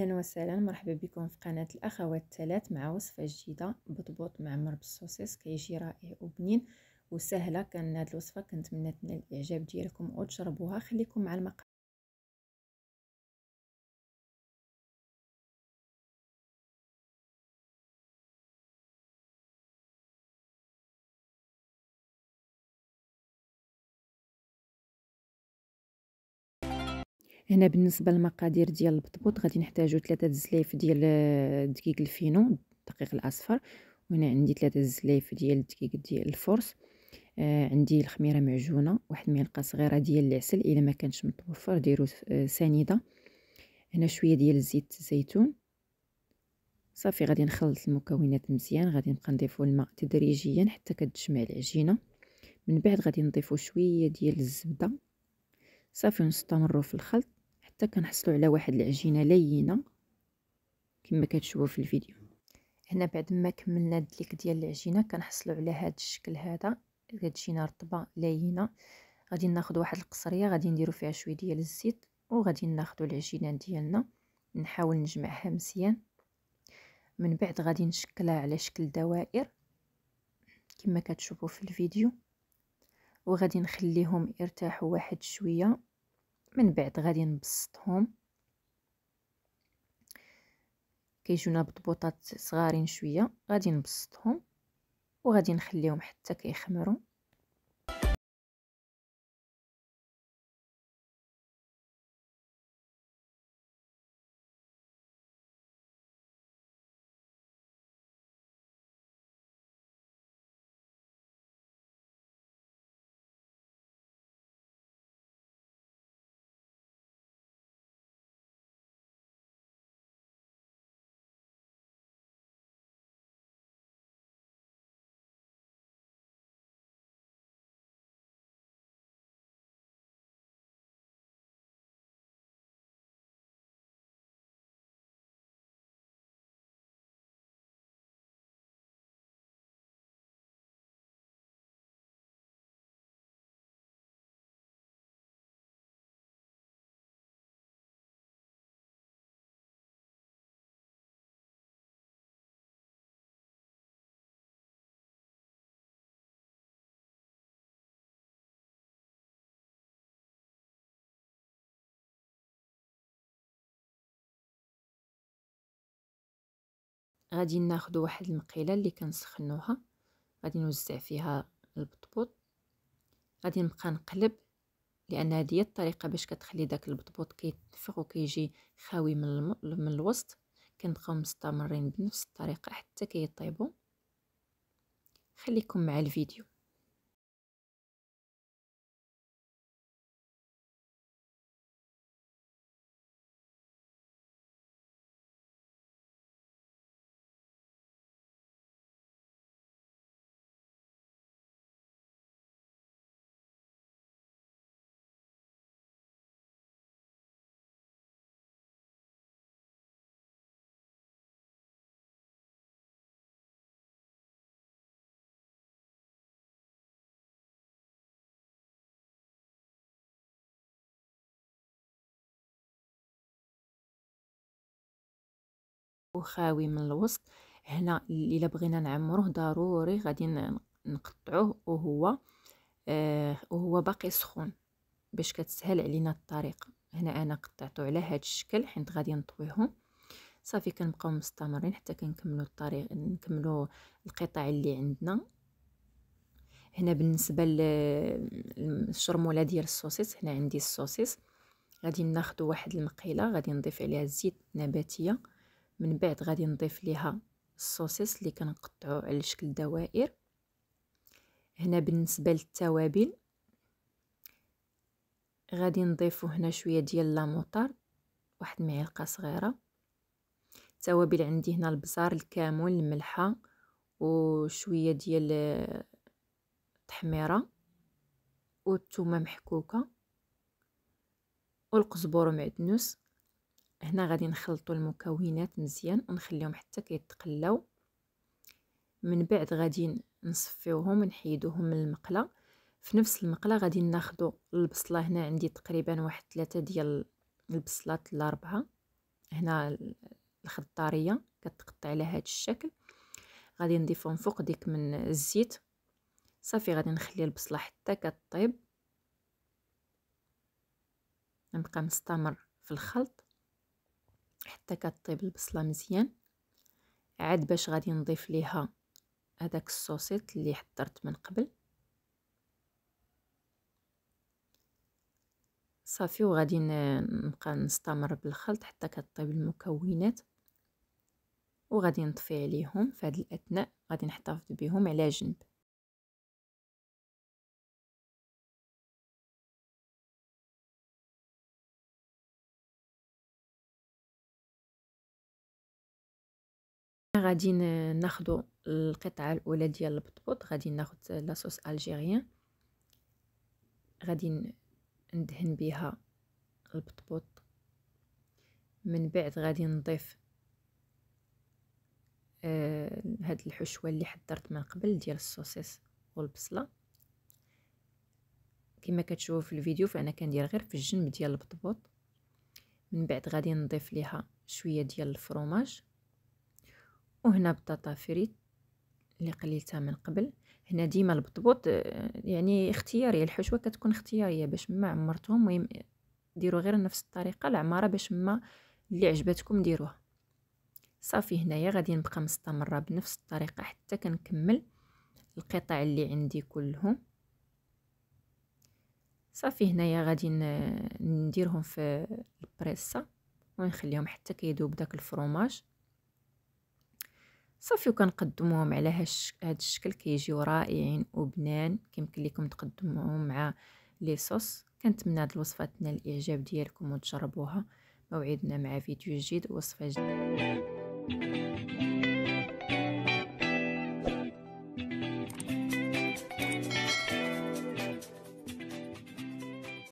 اهلا وسهلا مرحبا بكم في قناه الاخوات الثلاث مع وصفه جديده بطبوط معمر بالصوصيص كيجي رائع وبنين وسهله كان هاد الوصفه كنتمنى تنال الاعجاب ديالكم وتجربوها خليكم مع المقطع هنا بالنسبه للمقادير ديال البطبوط غادي نحتاجو ثلاثة زلايف ديال الدقيق آه، الفينو الدقيق الاصفر وهنا عندي ثلاثة زلايف ديال الدقيق ديال الفرص آه عندي الخميره معجونه واحد المعلقه صغيره ديال العسل الا ما كانش متوفر ديرو آه سنيده هنا شويه ديال زيت الزيتون صافي غادي نخلط المكونات مزيان غادي نبقى نضيفو الماء تدريجيا حتى كتجمع العجينه من بعد غادي نضيفو شويه ديال الزبده صافي نستمروا في الخلط حتى كنحصلوا على واحد العجينه لينه كما كتشوفوا في الفيديو هنا بعد ما كملنا الدليك ديال العجينه كنحصلوا على هذا الشكل هذا كتجينا رطبه لينه غادي ناخذ واحد القصريه غادي نديرو فيها شويه ديال الزيت وغادي ناخذ العجينه ديالنا نحاول نجمعها مزيان من بعد غادي نشكلها على شكل دوائر كما كتشوفوا في الفيديو وغادي نخليهم يرتاحوا واحد شويه من بعد غادي نبسطهم كيجونا بطبوطات صغارين شويه غادي نبسطهم وغادي نخليهم حتى كيخمروا غادي ناخذ واحد المقيله اللي كنسخنوها غادي نوزع فيها البطبوط غادي نبقى نقلب لان هذه هي الطريقه باش كتخلي داك البطبوط كيتنفخ وكيجي خاوي من الم... من الوسط كنبقاو مستمرين بنفس الطريقه حتى كيطيبوا خليكم مع الفيديو وخاوي من الوسط هنا الا بغينا نعمروه ضروري غادي نقطعوه وهو آه وهو باقي سخون باش كتسهل علينا الطريقه هنا انا قطعته على هذا الشكل حيت غادي نطويهم صافي كنبقاو مستمرين حتى كنكملوا الطريق نكملوا القطع اللي عندنا هنا بالنسبه للشرموله ديال السوسيس هنا عندي السوسيس غادي ناخذ واحد المقيله غادي نضيف عليها الزيت نباتيه من بعد غادي نضيف ليها الصوصيس اللي كنقطعو على شكل دوائر هنا بالنسبه للتوابل غادي نضيفو هنا شويه ديال لاموطار واحد معلقه صغيره التوابل عندي هنا البزار الكامون الملحه وشويه ديال التحميره والثومه محكوكه والقزبر ومعدنوس هنا غادي نخلطوا المكونات مزيان ونخليهم حتى كيتقلاو من بعد غادي نصفيوهم ونحيدوهم من المقله في نفس المقله غادي ناخدو البصله هنا عندي تقريبا واحد ثلاثة ديال البصلات الاربعه هنا الخضاريه كتقطع على هذا الشكل غادي نضيفهم فوق ديك من الزيت صافي غادي نخلي البصله حتى كطيب نبقى مستمر في الخلط حتى كطيب البصله مزيان عاد باش غادي نضيف ليها هذاك الصوصيت اللي حضرت من قبل صافي وغادي نبقى نستمر بالخلط حتى كطيب المكونات وغادي نطفي عليهم في هذا الاثناء غادي نحتفظ بهم على جنب غادي ناخذ القطعه الاولى ديال البطبوط غادي ناخذ لاصوص الجيريان غادي ندهن بها البطبوط من بعد غادي نضيف آه هاد الحشوه اللي حضرت من قبل ديال السوسيس والبصله كما كتشوفوا في الفيديو فانا كندير غير في الجنب ديال البطبوط من بعد غادي نضيف ليها شويه ديال الفروماج وهنا بطاطا فريت اللي قليتها من قبل هنا ديما البطبوط آه، يعني اختياريه الحشوه كتكون اختياريه باش ما عمرتهم المهم ديروا غير نفس الطريقه العماره باش ما اللي عجبتكم ديروها صافي هنايا غادي نبقى مستمره بنفس الطريقه حتى كنكمل القطع اللي عندي كلهم صافي هنايا غادي نديرهم في البريسه ونخليهم حتى كيذوب داك الفروماج صافي وكنقدموهم على هاد الشكل كيجيو رائعين وبنان كيمكن لكم تقدموهم مع لي صوص كنتمنى هاد الوصفه تنال الاعجاب ديالكم وتجربوها موعدنا مع فيديو جديد ووصفه جديده